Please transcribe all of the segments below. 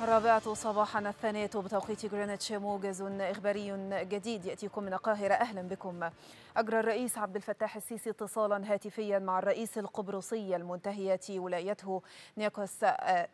الرابعة صباحا الثانية بتوقيت جرينتش موجز إخباري جديد يأتيكم من القاهرة أهلا بكم أجرى الرئيس عبد الفتاح السيسي اتصالا هاتفيا مع الرئيس القبرصي المنتهية ولايته نيكوس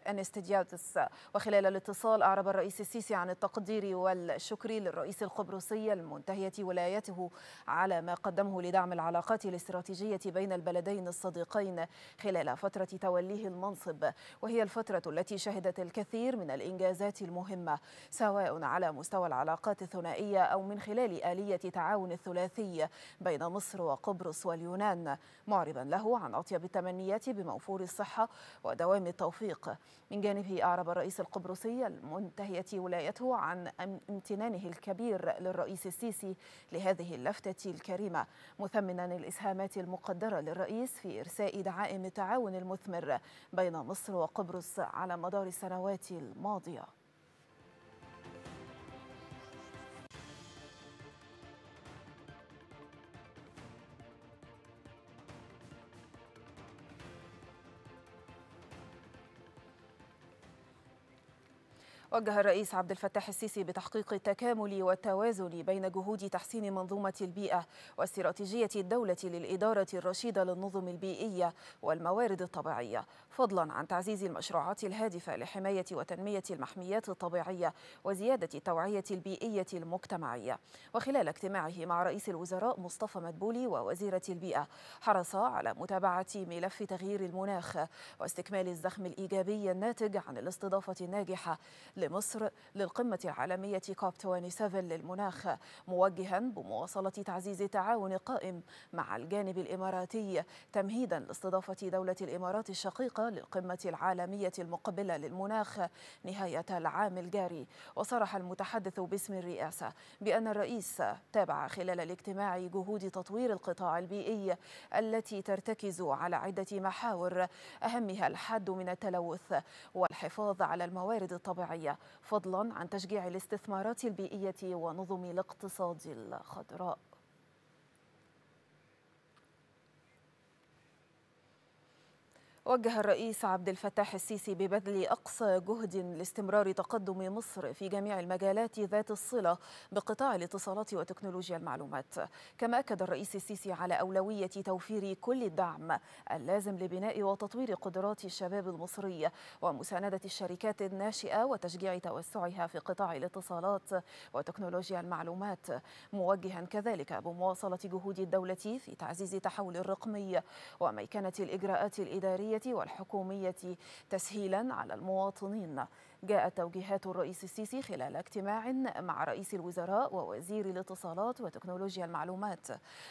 أنستيديادس وخلال الاتصال أعرب الرئيس السيسي عن التقدير والشكر للرئيس القبرصي المنتهية ولايته على ما قدمه لدعم العلاقات الاستراتيجية بين البلدين الصديقين خلال فترة توليه المنصب وهي الفترة التي شهدت الكثير من الإنجازات المهمة سواء على مستوى العلاقات الثنائية أو من خلال آلية تعاون الثلاثي بين مصر وقبرص واليونان معربا له عن أطيب التمنيات بموفور الصحة ودوام التوفيق من جانبه أعرب الرئيس القبرصي المنتهية ولايته عن امتنانه الكبير للرئيس السيسي لهذه اللفتة الكريمة مثمنا الإسهامات المقدرة للرئيس في إرساء دعائم التعاون المثمر بين مصر وقبرص على مدار السنوات الماضية mal deal. وجه الرئيس عبد الفتاح السيسي بتحقيق التكامل والتوازن بين جهود تحسين منظومة البيئة واستراتيجية الدولة للإدارة الرشيدة للنظم البيئية والموارد الطبيعية فضلا عن تعزيز المشروعات الهادفة لحماية وتنمية المحميات الطبيعية وزيادة التوعية البيئية المجتمعية وخلال اجتماعه مع رئيس الوزراء مصطفى مدبولي ووزيرة البيئة حرص على متابعة ملف تغيير المناخ واستكمال الزخم الإيجابي الناتج عن الاستضافة الناجحة لمصر للقمة العالمية كوب 27 للمناخ موجها بمواصلة تعزيز التعاون القائم مع الجانب الإماراتي تمهيدا لاستضافة دولة الإمارات الشقيقة للقمة العالمية المقبلة للمناخ نهاية العام الجاري وصرح المتحدث باسم الرئاسة بأن الرئيس تابع خلال الاجتماع جهود تطوير القطاع البيئي التي ترتكز على عدة محاور أهمها الحد من التلوث والحفاظ على الموارد الطبيعية الاقتصاديه فضلا عن تشجيع الاستثمارات البيئية ونظم الاقتصاد الخضراء وجه الرئيس عبد الفتاح السيسي ببذل أقصى جهد لاستمرار تقدم مصر في جميع المجالات ذات الصلة بقطاع الاتصالات وتكنولوجيا المعلومات كما أكد الرئيس السيسي على أولوية توفير كل الدعم اللازم لبناء وتطوير قدرات الشباب المصري ومساندة الشركات الناشئة وتشجيع توسعها في قطاع الاتصالات وتكنولوجيا المعلومات موجها كذلك بمواصلة جهود الدولة في تعزيز التحول الرقمي وميكنة الإجراءات الإدارية والحكومية تسهيلا على المواطنين جاءت توجيهات الرئيس السيسي خلال اجتماع مع رئيس الوزراء ووزير الاتصالات وتكنولوجيا المعلومات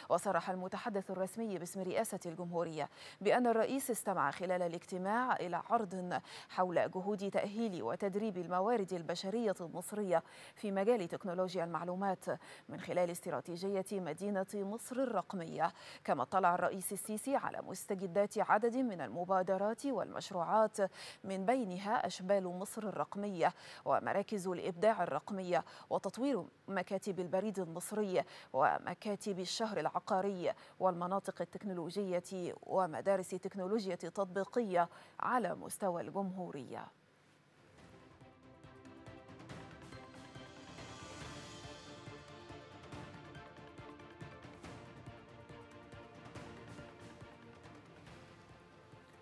وصرح المتحدث الرسمي باسم رئاسة الجمهورية بأن الرئيس استمع خلال الاجتماع إلى عرض حول جهود تأهيل وتدريب الموارد البشرية المصرية في مجال تكنولوجيا المعلومات من خلال استراتيجية مدينة مصر الرقمية كما اطلع الرئيس السيسي على مستجدات عدد من المبادرات والمشروعات من بينها أشبال مصر الرقمية ومراكز الإبداع الرقمية وتطوير مكاتب البريد المصري ومكاتب الشهر العقاري والمناطق التكنولوجية ومدارس تكنولوجيا تطبيقية على مستوى الجمهورية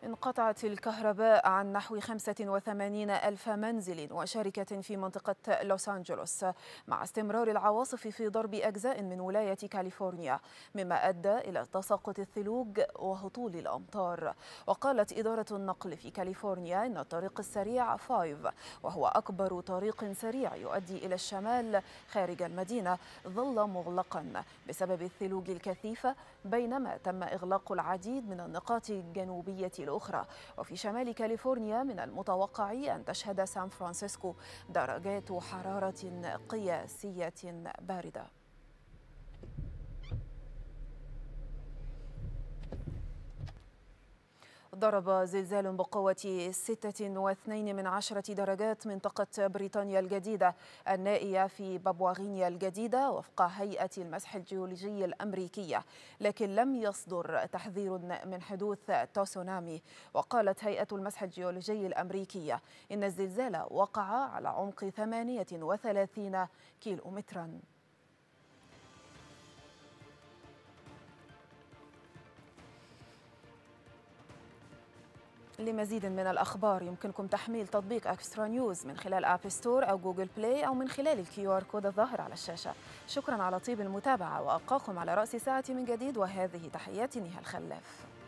انقطعت الكهرباء عن نحو 85 ألف منزل وشركة في منطقة لوس أنجلوس مع استمرار العواصف في ضرب أجزاء من ولاية كاليفورنيا مما أدى إلى تساقط الثلوج وهطول الأمطار وقالت إدارة النقل في كاليفورنيا أن الطريق السريع 5 وهو أكبر طريق سريع يؤدي إلى الشمال خارج المدينة ظل مغلقا بسبب الثلوج الكثيفة بينما تم إغلاق العديد من النقاط الجنوبية الأخرى وفي شمال كاليفورنيا من المتوقع أن تشهد سان فرانسيسكو درجات حرارة قياسية باردة ضرب زلزال بقوة 6.2 من عشرة درجات منطقة بريطانيا الجديدة النائية في بابواغينيا الجديدة وفق هيئة المسح الجيولوجي الأمريكية لكن لم يصدر تحذير من حدوث تسونامي وقالت هيئة المسح الجيولوجي الأمريكية إن الزلزال وقع على عمق 38 كيلومتراً لمزيد من الأخبار يمكنكم تحميل تطبيق أكسترا نيوز من خلال أب ستور أو جوجل بلاي أو من خلال الكيو آر كود الظاهر على الشاشة شكرا على طيب المتابعة وألقاكم على رأس ساعة من جديد وهذه تحياتي نهى الخلاف